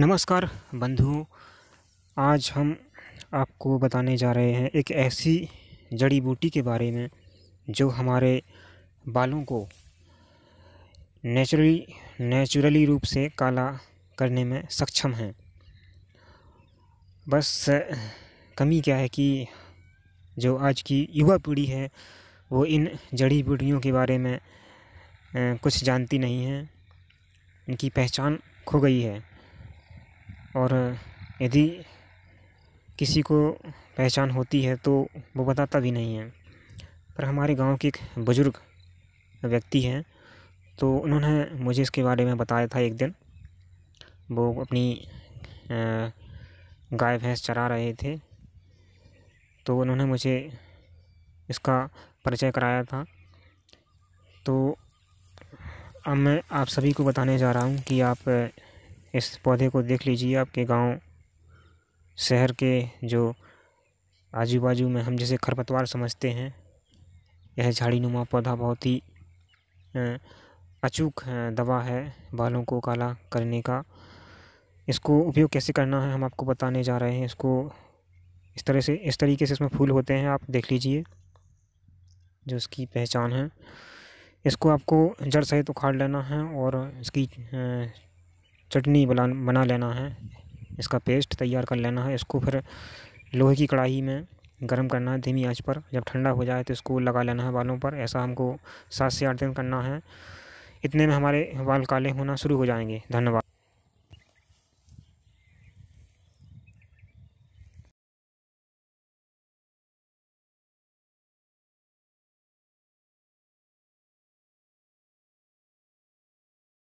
नमस्कार बंधुओं आज हम आपको बताने जा रहे हैं एक ऐसी जड़ी बूटी के बारे में जो हमारे बालों को नेचुरली नेचुरली रूप से काला करने में सक्षम है बस कमी क्या है कि जो आज की युवा पीढ़ी है वो इन जड़ी बूटियों के बारे में कुछ जानती नहीं है इनकी पहचान खो गई है और यदि किसी को पहचान होती है तो वो बताता भी नहीं है पर हमारे गांव के एक बुज़ुर्ग व्यक्ति हैं तो उन्होंने मुझे इसके बारे में बताया था एक दिन वो अपनी गाय भैंस चरा रहे थे तो उन्होंने मुझे इसका परिचय कराया था तो अब मैं आप सभी को बताने जा रहा हूँ कि आप इस पौधे को देख लीजिए आपके गांव शहर के जो आजू बाजू में हम जैसे खरपतवार समझते हैं यह झाड़ी नुमा पौधा बहुत ही अचूक दवा है बालों को काला करने का इसको उपयोग कैसे करना है हम आपको बताने जा रहे हैं इसको इस तरह से इस तरीके से इसमें फूल होते हैं आप देख लीजिए जो इसकी पहचान है इसको आपको जड़ सहित उखाड़ लेना है और इसकी चटनी बना बना लेना है इसका पेस्ट तैयार कर लेना है इसको फिर लोहे की कढ़ाई में गर्म करना है धीमी आंच पर जब ठंडा हो जाए तो इसको लगा लेना है बालों पर ऐसा हमको सात से आठ दिन करना है इतने में हमारे बाल काले होना शुरू हो जाएंगे धन्यवाद